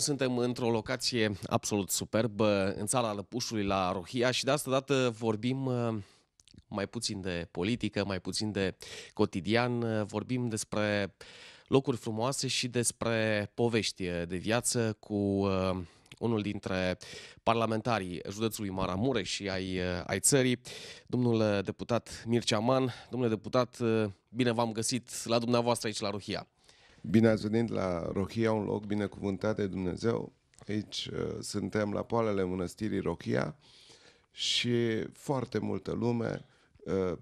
Suntem într-o locație absolut superbă, în țara Lăpușului, la Rohia și de asta dată vorbim uh, mai puțin de politică, mai puțin de cotidian, uh, vorbim despre locuri frumoase și despre povești de viață cu uh, unul dintre parlamentarii județului Maramureș și ai, ai țării, domnul deputat Mircea Man. Domnule deputat, bine v-am găsit la dumneavoastră aici la Rohia. Bine ați venit la Rochia, un loc binecuvântat de Dumnezeu. Aici uh, suntem la poalele mănăstirii Rochia și foarte multă lume uh,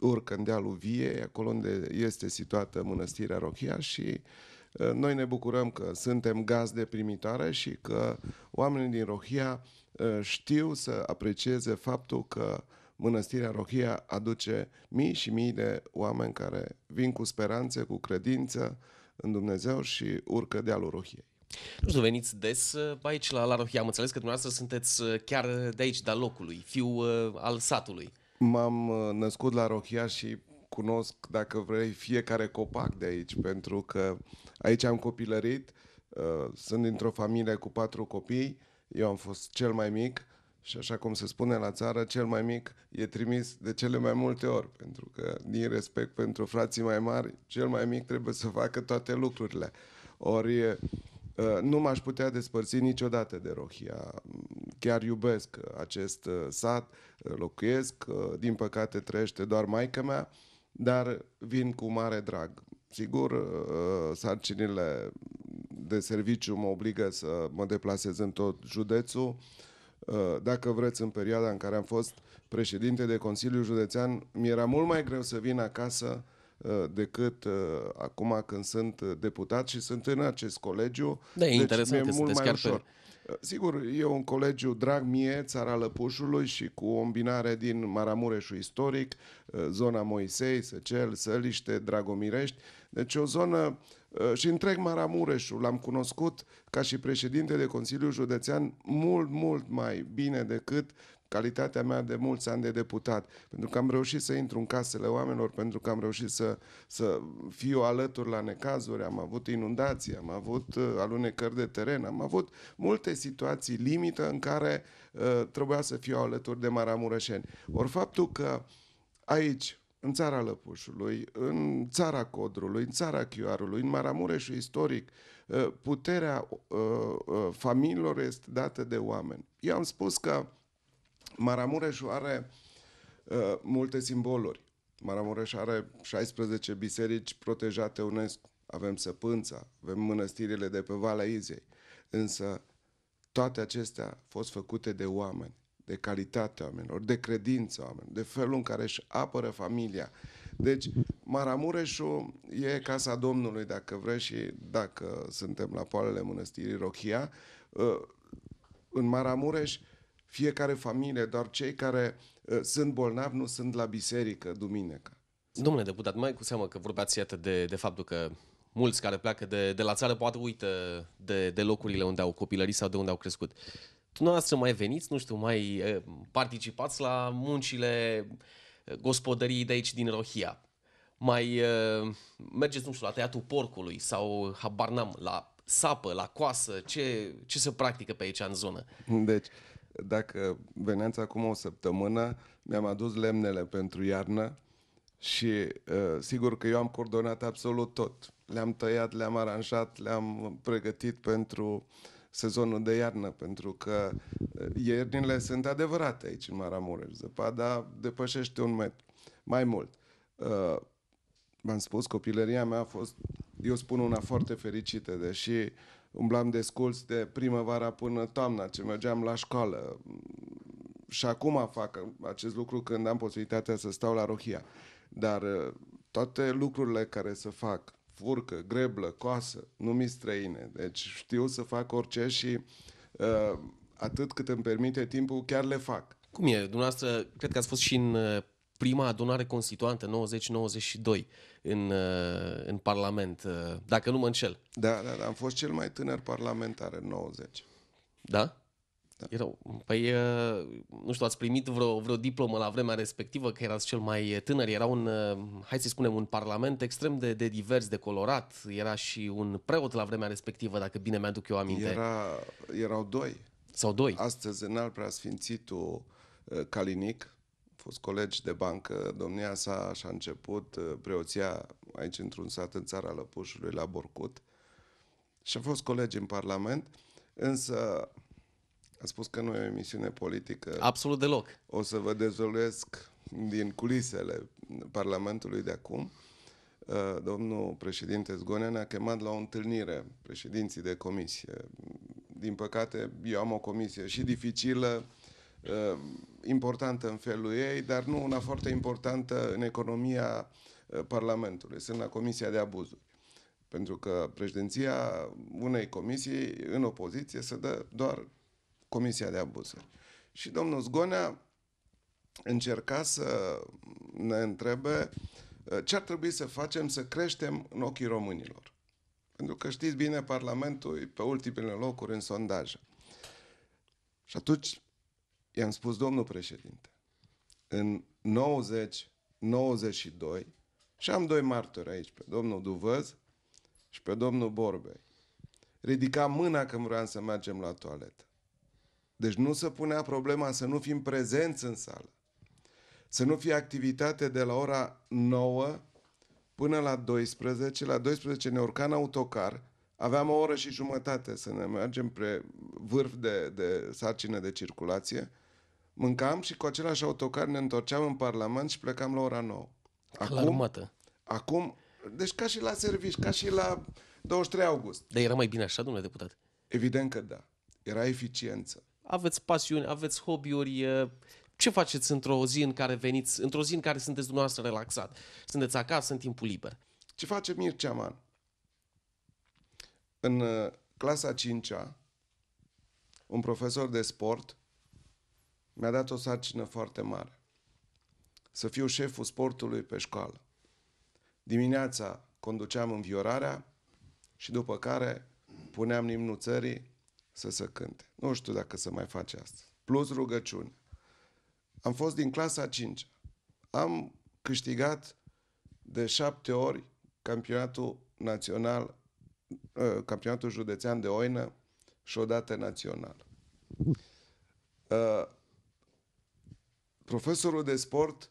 urcă în dealul vie, acolo unde este situată mănăstirea Rochia și uh, noi ne bucurăm că suntem gazde primitare și că oamenii din Rohia uh, știu să aprecieze faptul că Mănăstirea Rohia aduce mii și mii de oameni care vin cu speranțe, cu credință, în Dumnezeu și urcă dealul Rohiei. Nu știu, veniți des uh, aici la, la Rohia. Am înțeles că dumneavoastră sunteți uh, chiar uh, de aici, de-a locului, fiu al satului. M-am născut la Rohia și cunosc, dacă vrei, fiecare copac de aici, pentru că aici am copilărit, sunt dintr-o familie cu patru copii, eu am fost cel mai mic și așa cum se spune la țară, cel mai mic e trimis de cele mai multe ori, pentru că, din respect pentru frații mai mari, cel mai mic trebuie să facă toate lucrurile. Ori nu m-aș putea despărți niciodată de Rohia. Chiar iubesc acest sat, locuiesc, din păcate trăiește doar maica mea, dar vin cu mare drag. Sigur, sarcinile de serviciu mă obligă să mă deplasez în tot județul, Uh, dacă vreți, în perioada în care am fost președinte de Consiliul Județean, mi era mult mai greu să vin acasă uh, decât uh, acum când sunt deputat și sunt în acest colegiu. Da, e deci interesant, e mult mai chiar ușor. Pe... Uh, sigur, e un colegiu drag mie, țara Lăpușului și cu o îmbinare din Maramureșul istoric, zona Moisei, Săcel, Săliște, Dragomirești. Deci o zonă uh, Uh, și întreg Maramureșul. L-am cunoscut ca și președinte de consiliu Județean mult, mult mai bine decât calitatea mea de mulți ani de deputat, pentru că am reușit să intru în casele oamenilor, pentru că am reușit să, să fiu alături la necazuri, am avut inundații, am avut uh, alunecări de teren, am avut multe situații limită în care uh, trebuia să fiu alături de maramureșeni. Ori faptul că aici în țara Lăpușului, în țara Codrului, în țara Chioarului, în Maramureșul istoric, ă, puterea ă, ă, familiilor este dată de oameni. Eu am spus că Maramureșul are multe simboluri. Maramureș are 16 biserici protejate UNESCO. Avem Săpânța, avem mănăstirile de pe Valea Izei. Însă toate acestea au fost făcute de oameni de calitatea oamenilor, de credința oamenilor, de felul în care își apără familia. Deci, Maramureșul e casa Domnului, dacă vrei și dacă suntem la poalele mănăstirii Rochia. Ă, în Maramureș, fiecare familie, doar cei care ă, sunt bolnavi nu sunt la biserică duminica. Domnule deputat, mai cu seamă că vorbeați, iată, de, de faptul că mulți care pleacă de, de la țară poate uită de, de locurile unde au copilărit sau de unde au crescut dumneavoastră mai veniți, nu știu, mai participați la muncile gospodării de aici din Rohia. Mai mergeți, nu știu, la tăiatul porcului sau habar n-am, la sapă, la coasă, ce, ce se practică pe aici în zonă? Deci, dacă veneați acum o săptămână, mi-am adus lemnele pentru iarnă și uh, sigur că eu am coordonat absolut tot. Le-am tăiat, le-am aranjat, le-am pregătit pentru uh, sezonul de iarnă, pentru că eh, iernile sunt adevărate aici în Maramureș. Zăpada depășește un metru, mai mult. Uh, v-am spus, copilăria mea a fost, eu spun una foarte fericită, deși umblam de sculț de primăvara până toamna, ce mergeam la școală. Și acum fac acest lucru când am posibilitatea să stau la Rohia. Dar eh, toate lucrurile care se fac furcă, greblă, coasă, numi străine. Deci știu să fac orice și uh, atât cât îmi permite timpul, chiar le fac. Cum e? Dumneavoastră, cred că ați fost și în uh, prima adunare constituantă, 90-92, în, uh, în Parlament, uh, dacă nu mă înșel. Da, da, da, am fost cel mai tânăr parlamentar în 90. Da? era, da. Erau, păi, nu știu, ați primit vreo, vreo diplomă la vremea respectivă, că erați cel mai tânăr, era un, eh, hai să spunem, un parlament extrem de, de divers, de colorat, era și un preot la vremea respectivă, dacă bine mi-aduc eu aminte. Era, erau doi. Sau doi. Astăzi, în al preasfințitul eh, Calinic, fost colegi de bancă, domnia sa și-a început eh, preoția aici într-un sat în țara Lăpușului, la Borcut, și a fost colegi în Parlament, însă a spus că nu e o emisiune politică. Absolut deloc. O să vă dezvăluiesc din culisele Parlamentului de acum. Uh, domnul președinte Zgonea ne-a chemat la o întâlnire președinții de comisie. Din păcate, eu am o comisie și dificilă, uh, importantă în felul ei, dar nu una foarte importantă în economia uh, Parlamentului. Sunt la Comisia de Abuzuri. Pentru că președinția unei comisii în opoziție se dă doar Comisia de Abuzuri. Și domnul Zgonea încerca să ne întrebe uh, ce ar trebui să facem să creștem în ochii românilor. Pentru că știți bine, Parlamentul e pe ultimele locuri în sondaje. Și atunci i-am spus, domnul președinte, în 90-92, și am doi martori aici, pe domnul Duvăz și pe domnul Borbei. Ridica mâna când vreau să mergem la toaletă. Deci nu se punea problema să nu fim prezenți în sală. Să nu fie activitate de la ora 9 până la 12. La 12 ne urca în autocar. Aveam o oră și jumătate să ne mergem pe vârf de, de sarcină de circulație. Mâncam și cu același autocar ne întorceam în Parlament și plecam la ora 9. Acum, la Acum, deci ca și la servici, ca și la 23 august. Dar era mai bine așa, domnule deputat? Evident că da. Era eficiență aveți pasiuni, aveți hobby-uri, ce faceți într-o zi în care veniți, într-o zi în care sunteți dumneavoastră relaxat? Sunteți acasă în timpul liber. Ce face Mircea Man? În uh, clasa 5-a, un profesor de sport mi-a dat o sarcină foarte mare. Să fiu șeful sportului pe școală. Dimineața conduceam înviorarea și după care puneam nimnul țării să se cânte. Nu știu dacă să mai face asta. Plus rugăciune. Am fost din clasa 5. Am câștigat de șapte ori campionatul național, ă, campionatul județean de oină și odată național. Ă, profesorul de sport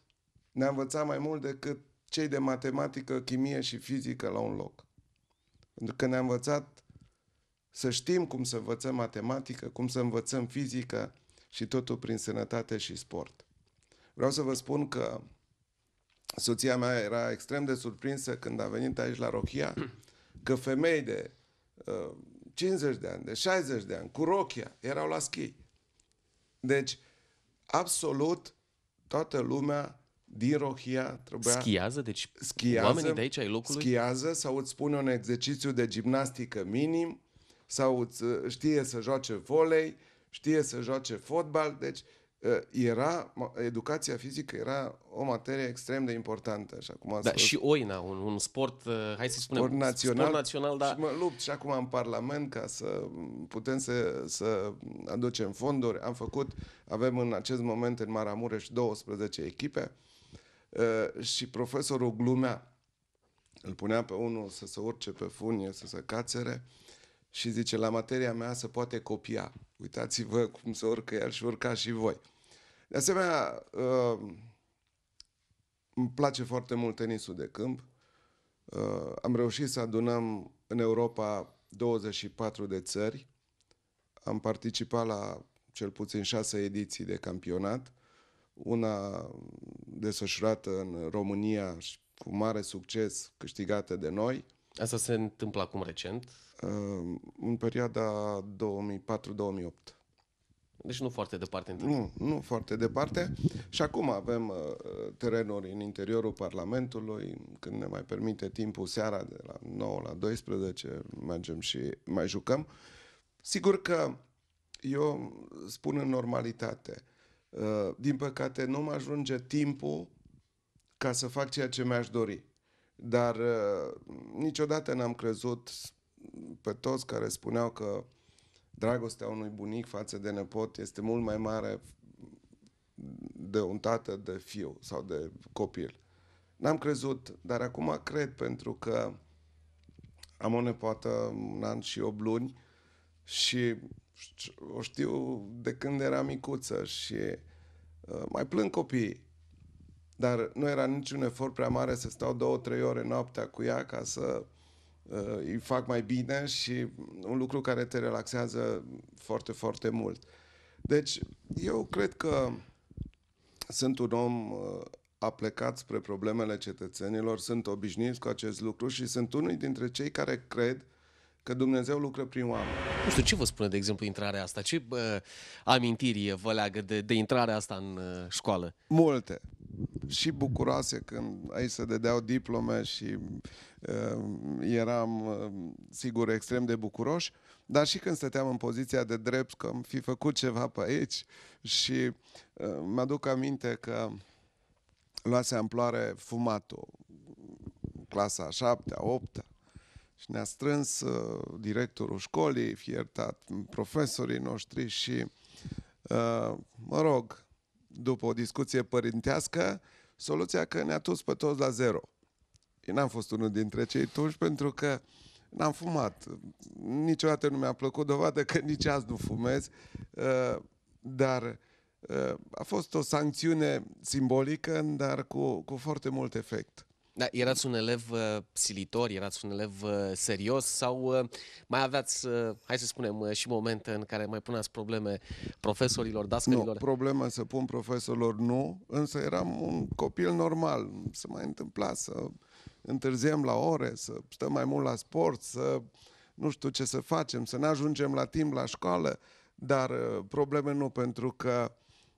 ne-a învățat mai mult decât cei de matematică, chimie și fizică la un loc. Pentru că ne-a învățat să știm cum să învățăm matematică, cum să învățăm fizică și totul prin sănătate și sport. Vreau să vă spun că soția mea era extrem de surprinsă când a venit aici la Rochia că femei de uh, 50 de ani, de 60 de ani, cu rochia, erau la schi. Deci, absolut toată lumea din Rochia trebuia... Schiază? Deci schiază, oamenii de aici ai locului? Schiază sau îți spune un exercițiu de gimnastică minim sau uh, știe să joace volei, știe să joace fotbal, deci uh, era, educația fizică era o materie extrem de importantă. Și acum da, spus, și oina, un, un sport, uh, hai să spunem, sport național, sport național dar... Și mă lupt și acum în Parlament ca să putem să, să aducem fonduri. Am făcut, avem în acest moment în Maramureș 12 echipe și profesorul glumea, îl punea pe unul să se urce pe funie, să se cațere și zice, la materia mea se poate copia. Uitați-vă cum se urcă el și urca și voi. De asemenea, uh, îmi place foarte mult tenisul de câmp. Uh, am reușit să adunăm în Europa 24 de țări. Am participat la cel puțin șase ediții de campionat, una desfășurată în România cu mare succes câștigată de noi – Asta se întâmplă acum recent? Uh, în perioada 2004-2008. Deci nu foarte departe. Nu, nu foarte departe. Și acum avem uh, terenuri în interiorul Parlamentului, când ne mai permite timpul seara de la 9 la 12, mergem și mai jucăm. Sigur că eu spun în normalitate, uh, din păcate nu mă ajunge timpul ca să fac ceea ce mi-aș dori. Dar uh, niciodată n-am crezut pe toți care spuneau că dragostea unui bunic față de nepot este mult mai mare de un tată de fiu sau de copil. N-am crezut, dar acum cred pentru că am o nepoată un an și 8 luni și o știu de când era micuță și uh, mai plâng copiii dar nu era niciun efort prea mare să stau două, trei ore noaptea cu ea ca să uh, îi fac mai bine și un lucru care te relaxează foarte, foarte mult. Deci, eu cred că sunt un om uh, aplecat spre problemele cetățenilor, sunt obișnuit cu acest lucru și sunt unul dintre cei care cred că Dumnezeu lucră prin oameni. Nu știu, ce vă spune, de exemplu, intrarea asta? Ce uh, amintiri vă leagă de, de intrarea asta în uh, școală? Multe, și bucuroase când aici să dădeau diplome și uh, eram, uh, sigur, extrem de bucuroși, dar și când stăteam în poziția de drept că am fi făcut ceva pe aici și uh, mi-aduc aminte că luase amploare fumatul, clasa a șaptea, opta, și ne-a strâns uh, directorul școlii, fiertat profesorii noștri și, uh, mă rog, după o discuție părintească, soluția că ne-a dus pe toți la zero. Eu n-am fost unul dintre cei tulși pentru că n-am fumat. Niciodată nu mi-a plăcut dovadă că nici azi nu fumez, uh, dar uh, a fost o sancțiune simbolică, dar cu, cu foarte mult efect. Da, erați un elev uh, silitor, erați un elev uh, serios sau uh, mai aveați, uh, hai să spunem, uh, și momente în care mai puneați probleme profesorilor, dascărilor? Nu, probleme să pun profesorilor nu, însă eram un copil normal. Se mai întâmpla să întârziem la ore, să stăm mai mult la sport, să nu știu ce să facem, să ne ajungem la timp la școală, dar uh, probleme nu, pentru că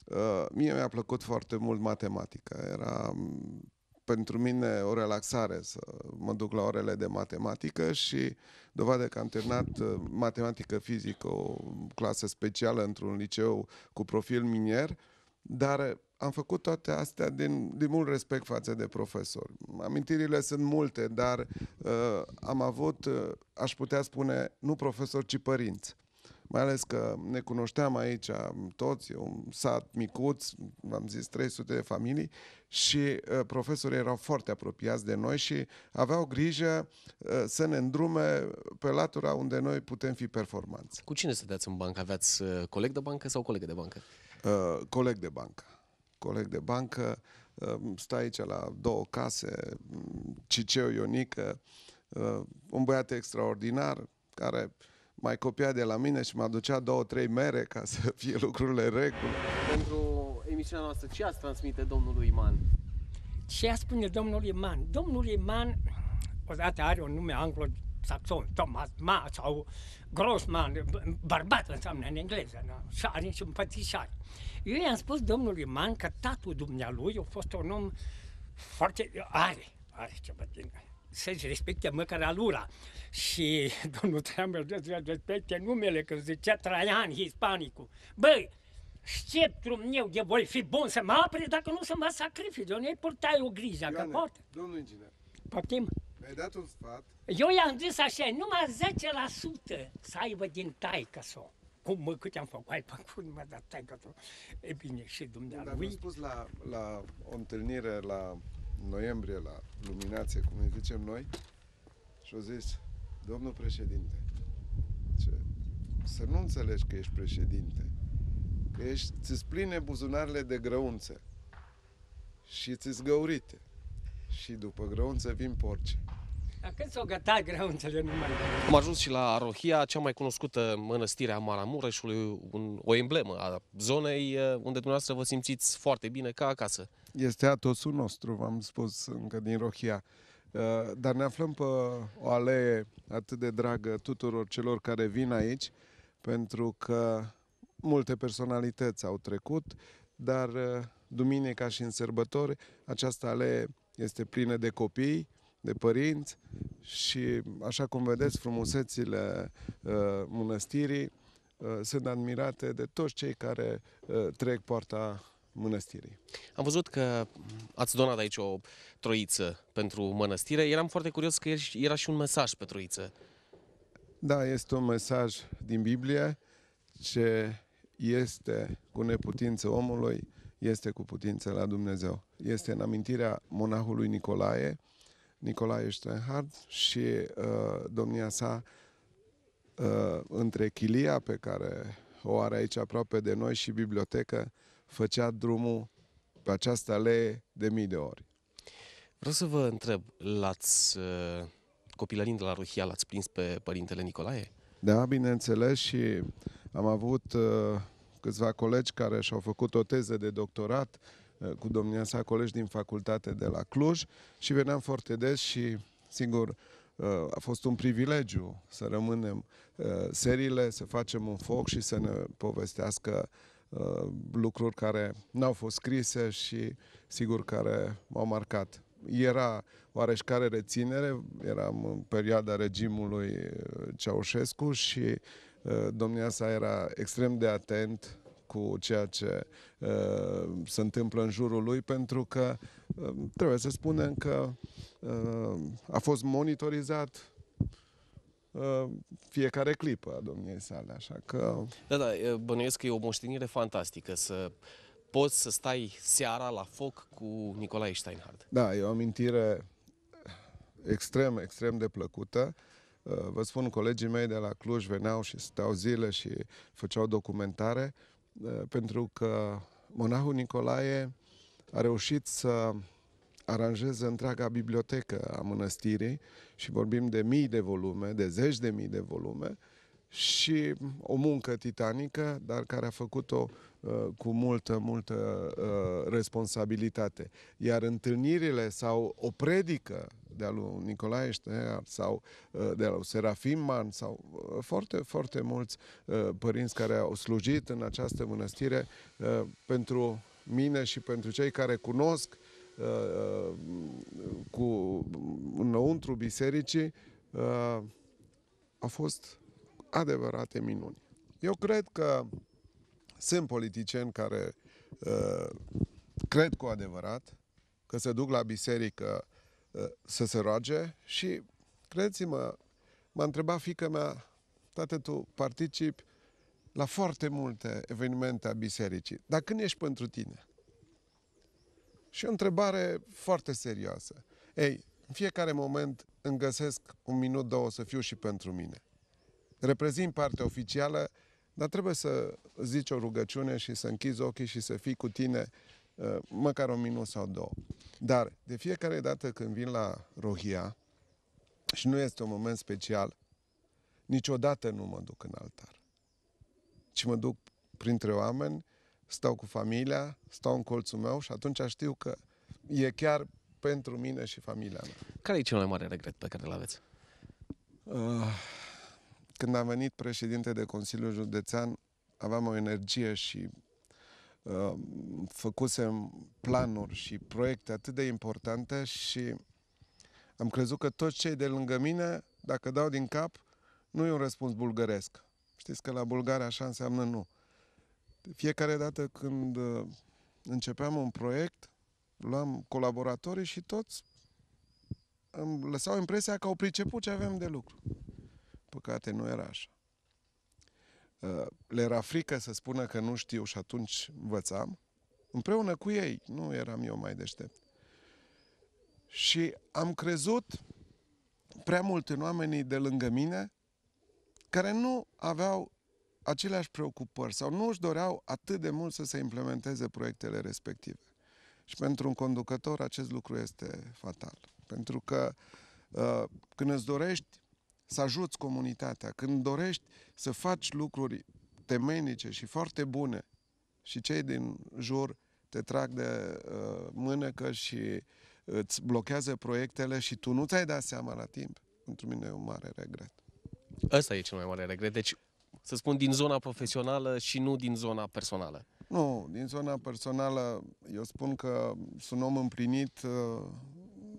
uh, mie mi-a plăcut foarte mult matematica. Era mm, pentru mine o relaxare să mă duc la orele de matematică și dovadă că am terminat uh, matematică fizică, o clasă specială într-un liceu cu profil minier, dar uh, am făcut toate astea din, din mult respect față de profesori. Amintirile sunt multe, dar uh, am avut, uh, aș putea spune, nu profesori, ci părinți mai ales că ne cunoșteam aici toți, un sat micuț, am zis 300 de familii și uh, profesorii erau foarte apropiați de noi și aveau grijă uh, să ne îndrume pe latura unde noi putem fi performanți. Cu cine stăteați în bancă? Aveați uh, coleg de bancă sau colegă de bancă? Uh, coleg de bancă. Coleg de bancă, uh, stă aici la două case, mm, Ciceu Ionică, uh, un băiat extraordinar care uh, mai copia de la mine și mă aducea două, trei mere ca să fie lucrurile regulă. Pentru emisiunea noastră, ce ați transmite domnului Iman? Ce a spune domnul Iman? Domnul Iman, odată are un nume anglo saxon, Thomas Ma sau Grossman, bărbat înseamnă în engleză, na? Da? și are și împățișari. Eu i-am spus domnului Iman că tatul dumnealui a fost un om foarte... are, are ceva din să-și respecte măcar alura. Și domnul Treamăr să respecte numele, că zicea Traian Hispanicul. Băi, sceptrul meu de voi fi bun să mă apre dacă nu să mă sacrific. Eu nu-i purtai o grijă, că poate. Domnul inginer. Poftim? Mi-ai dat un sfat. Eu i-am zis așa, numai 10% să aibă din taică sau cum mă, cât am făcut, ai făcut, mă, dar taică tu... E bine, și dumnealui... Dar am spus la, la o întâlnire la noiembrie la luminație, cum îi zicem noi, și-o zis, domnul președinte, ce, să nu înțelegi că ești președinte, că ești, ți pline buzunarele de grăunțe și ți-s găurite și după grăunță vin porci. Dar când s au gătat grăunțele nu Am ajuns și la Arohia, cea mai cunoscută mănăstire a Maramureșului, un, o emblemă a zonei eh, unde dumneavoastră vă simțiți foarte bine ca acasă. Este atosul nostru, v-am spus încă din Rohia. Eh, dar ne aflăm pe o alee atât de dragă tuturor celor care vin aici, pentru că multe personalități au trecut, dar eh, duminica și în sărbători această alee este plină de copii, de părinți și, așa cum vedeți, frumusețile uh, mănăstirii uh, sunt admirate de toți cei care uh, trec poarta mănăstirii. Am văzut că ați donat aici o troiță pentru mănăstire. Eram foarte curios că era și un mesaj pe troiță. Da, este un mesaj din Biblie ce este cu neputință omului, este cu putință la Dumnezeu. Este în amintirea monahului Nicolae, Nicolae Steinhardt și uh, domnia sa uh, între chilia pe care o are aici aproape de noi și bibliotecă făcea drumul pe această alee de mii de ori. Vreau să vă întreb, l-ați, uh, copilărind la Ruhia, l-ați prins pe părintele Nicolae? Da, bineînțeles și am avut uh, câțiva colegi care și-au făcut o teză de doctorat Eh, cu domnia sa, colegi din facultate de la Cluj și veneam foarte des și, singur, eh, a fost un privilegiu să rămânem eh, serile, să facem un foc și să ne povestească lucruri care n-au fost scrise și, sigur, care m-au marcat era oareșcare reținere, eram în perioada regimului Ceaușescu și domnia sa era extrem de atent cu ceea ce uh, se întâmplă în jurul lui, pentru că uh, trebuie să spunem că uh, a fost monitorizat uh, fiecare clipă a domniei sale, așa că... Da, da, bănuiesc că e o moștenire fantastică să poți să stai seara la foc cu Nicolae Steinhardt. Da, e o amintire extrem, extrem de plăcută. Uh, vă spun, colegii mei de la Cluj veneau și stau zile și făceau documentare. Eh, pentru că monahul Nicolae a reușit să aranjeze întreaga bibliotecă a mănăstirii și vorbim de mii de volume, de zeci de mii de volume, și o muncă titanică, dar care a făcut-o uh, cu multă, multă uh, responsabilitate. Iar întâlnirile sau o predică de-a lui Nicolae Ștear sau uh, de-a lui Serafim Man sau uh, foarte, foarte mulți uh, părinți care au slujit în această mănăstire uh, pentru mine și pentru cei care cunosc cu înăuntru bisericii a fost adevărate minuni. Eu cred că sunt politicieni care uh, cred cu adevărat că se duc la biserică uh, să se roage și, credeți-mă, m-a întrebat fiica mea, tată, tu participi la foarte multe evenimente a bisericii, dar când ești pentru tine? Și o întrebare foarte serioasă. Ei, în fiecare moment îmi găsesc un minut, două să fiu și pentru mine reprezint partea oficială, dar trebuie să zici o rugăciune și să închizi ochii și să fii cu tine uh, măcar o minut sau două. Dar de fiecare dată când vin la Rohia, și nu este un moment special, niciodată nu mă duc în altar. Ci mă duc printre oameni, stau cu familia, stau în colțul meu și atunci știu că e chiar pentru mine și familia mea. Care e cel mai mare regret pe care îl aveți? Uh, când am venit președinte de Consiliul Județean, aveam o energie și uh, făcusem planuri și proiecte atât de importante și am crezut că toți cei de lângă mine, dacă dau din cap, nu e un răspuns bulgăresc. Știți că la bulgare așa înseamnă nu. De fiecare dată când uh, începeam un proiect, luam colaboratorii și toți îmi lăsau impresia că au priceput ce avem de lucru păcate, nu era așa. Uh, le era frică să spună că nu știu și atunci învățam, împreună cu ei, nu eram eu mai deștept. Și am crezut prea mult în oamenii de lângă mine care nu aveau aceleași preocupări sau nu își doreau atât de mult să se implementeze proiectele respective. Și pentru un conducător acest lucru este fatal. Pentru că uh, când îți dorești să ajuți comunitatea, când dorești să faci lucruri temenice și foarte bune și cei din jur te trag de uh, mânecă și uh, îți blochează proiectele și tu nu ți-ai dat seama la timp, pentru mine e un mare regret. Ăsta e cel mai mare regret. Deci, să spun, din zona profesională și nu din zona personală. Nu, din zona personală, eu spun că sunt om împlinit, uh,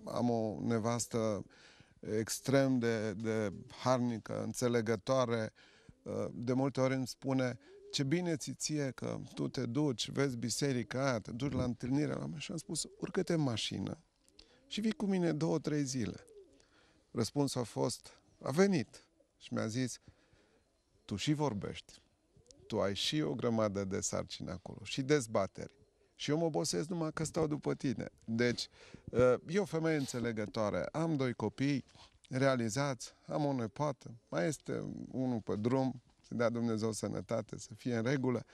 am o nevastă extrem de, de harnică, înțelegătoare. Uh, de multe ori îmi spune, ce bine ți ție că tu te duci, vezi biserica te duci la întâlnire. La mine. Și am spus, urcă-te în mașină și vii cu mine două, trei zile. Răspunsul a fost, a venit. Și mi-a zis, tu și vorbești, tu ai și o grămadă de sarcini acolo, și dezbateri, și eu mă obosesc numai că stau după tine. Deci, uh, eu femeie înțelegătoare, am doi copii realizați, am o nepoată, mai este unul pe drum, să dea Dumnezeu sănătate, să fie în regulă.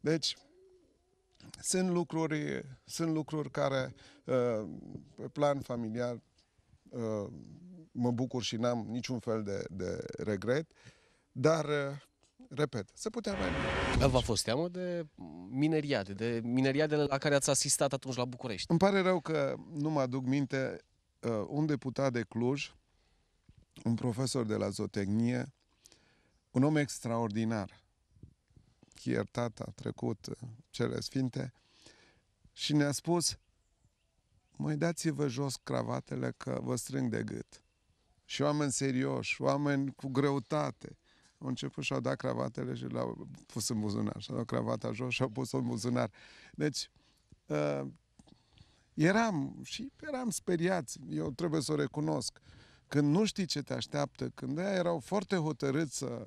Deci, sunt lucruri, sunt lucruri care, uh, pe plan familial, uh, mă bucur și n-am niciun fel de, de regret, dar Repet, se putea mai mult. V-a fost teamă de mineriade, de mineriadele la care ați asistat atunci la București? Îmi pare rău că nu mă aduc minte uh, un deputat de Cluj, un profesor de la zootehnie, un om extraordinar, iertat, a trecut uh, cele sfinte, și ne-a spus, mai dați-vă jos cravatele că vă strâng de gât. Și oameni serioși, oameni cu greutate. Au început și-au dat cravatele și l-au pus în buzunar. Și-au dat cravata jos și-au pus-o în buzunar. Deci, uh, eram și eram speriați. Eu trebuie să o recunosc. Când nu știi ce te așteaptă, când ea erau foarte hotărâți să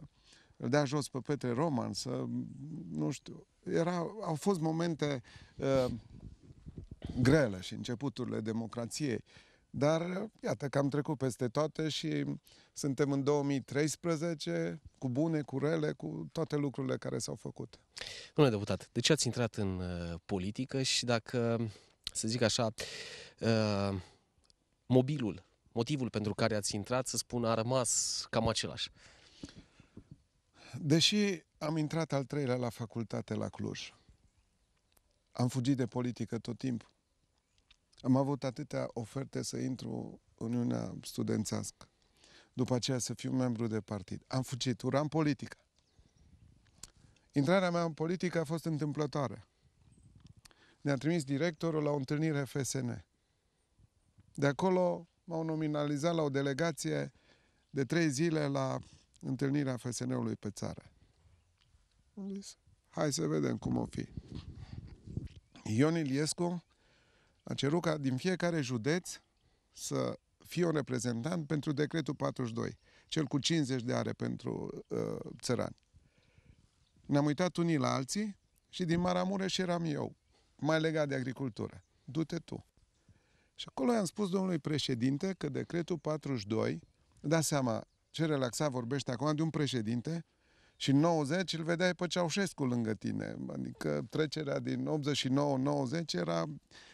îl dea jos pe Petre Roman, să, nu știu, era, au fost momente uh, grele și începuturile democrației. Dar, iată, că am trecut peste toate și suntem în 2013, cu bune, cu rele, cu toate lucrurile care s-au făcut. Domnule deputat, de ce ați intrat în uh, politică și dacă, să zic așa, uh, mobilul, motivul pentru care ați intrat, să spun, a rămas cam același? Deși am intrat al treilea la facultate la Cluj, am fugit de politică tot timpul. Am avut atâtea oferte să intru în Uniunea Studențească după aceea să fiu membru de partid. Am fugit, uram politică. Intrarea mea în politică a fost întâmplătoare. Ne-a trimis directorul la o întâlnire FSN. De acolo m-au nominalizat la o delegație de trei zile la întâlnirea FSN-ului pe țară. Am zis, hai să vedem cum o fi. Ion Iliescu a cerut ca din fiecare județ să fie un reprezentant pentru decretul 42, cel cu 50 de are pentru uh, țărani. Ne-am uitat unii la alții și din Maramureș eram eu, mai legat de agricultură. Du-te tu. Și acolo i-am spus domnului președinte că decretul 42, da seama ce relaxat vorbește acum de un președinte, și 90 îl vedeai pe Ceaușescu lângă tine. Adică trecerea din 89-90 era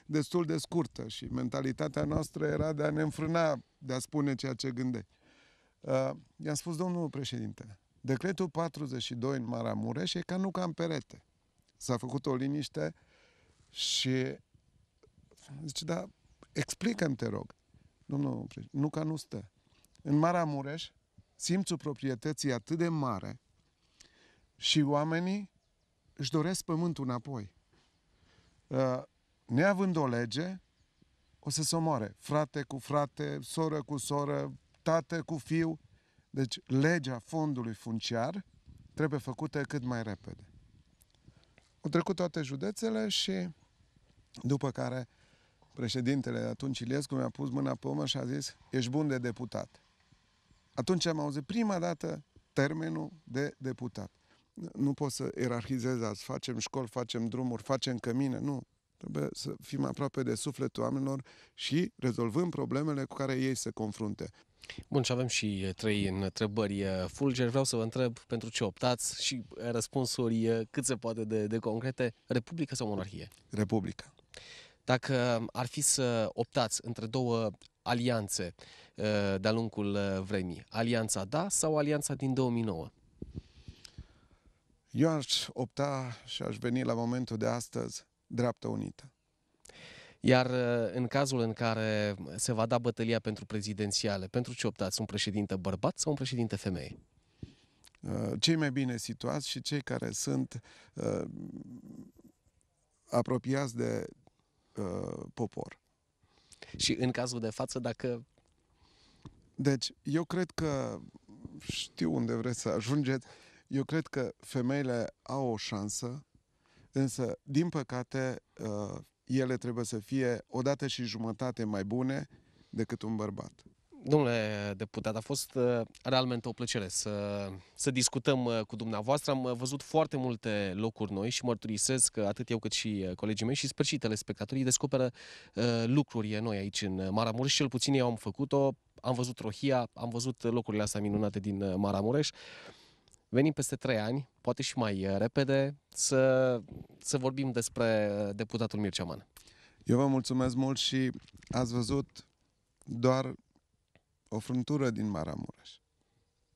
destul de scurtă și mentalitatea noastră era de a ne înfrâna, de a spune ceea ce gândeai. Uh, i-am spus, domnul președinte, decretul 42 în Maramureș e ca nu ca în perete. S-a făcut o liniște și zice, da, explică-mi, te rog. Domnul președinte, nu ca nu stă. În Maramureș, simțul proprietății atât de mare și oamenii își doresc pământul înapoi. Uh, neavând o lege, o să se omoare. Frate cu frate, soră cu soră, tată cu fiu. Deci legea fondului funciar trebuie făcută cât mai repede. Au trecut toate județele și după care președintele atunci Iliescu mi-a pus mâna pe omă și a zis ești bun de deputat. Atunci am auzit prima dată termenul de deputat. Nu pot să ierarhizez azi, facem școli, facem drumuri, facem cămine, nu. Trebuie să fim aproape de sufletul oamenilor și rezolvăm problemele cu care ei se confrunte. Bun, și avem și trei întrebări fulger. Vreau să vă întreb pentru ce optați și răspunsuri cât se poate de, de concrete. Republică sau monarhie? Republică. Dacă ar fi să optați între două alianțe de-a lungul vremii, alianța da sau alianța din 2009? Eu aș opta și aș veni la momentul de astăzi dreaptă unită. Iar uh, în cazul în care se va da bătălia pentru prezidențiale, pentru ce optați? Un președinte bărbat sau un președinte femeie? Uh, cei mai bine situați și cei care sunt uh, apropiați de uh, popor. Și în cazul de față, dacă... Deci, eu cred că știu unde vreți să ajungeți. Eu cred că femeile au o șansă Însă, din păcate, uh, ele trebuie să fie o dată și jumătate mai bune decât un bărbat. Domnule deputat, a fost uh, realmente o plăcere să, să discutăm uh, cu dumneavoastră. Am văzut foarte multe locuri noi și mărturisesc că atât eu cât și colegii mei și sper și telespectatorii descoperă lucruri noi aici în Maramureș. Cel puțin eu am făcut-o, am văzut Rohia, am văzut locurile astea minunate din Maramureș venim peste trei ani, poate și mai uh, repede, să, să vorbim despre uh, deputatul Mircea Man. Eu vă mulțumesc mult și ați văzut doar o frântură din Maramureș.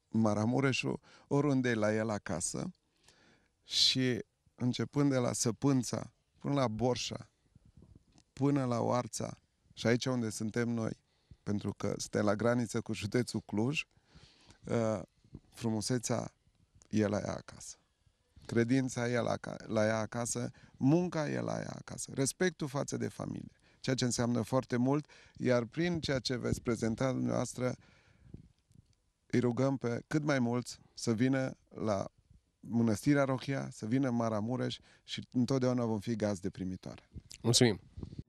Maramureșul, oriunde e la el acasă, și începând de la Săpânța, până la Borșa, până la Oarța, și aici unde suntem noi, pentru că suntem la graniță cu județul Cluj, uh, frumusețea e la ea acasă. Credința e la, la ea acasă, munca e la ea acasă, respectul față de familie, ceea ce înseamnă foarte mult, iar prin ceea ce veți prezenta dumneavoastră, îi rugăm pe cât mai mulți să vină la Mănăstirea Rochia, să vină Maramureș și întotdeauna vom fi gazde primitoare. Mulțumim!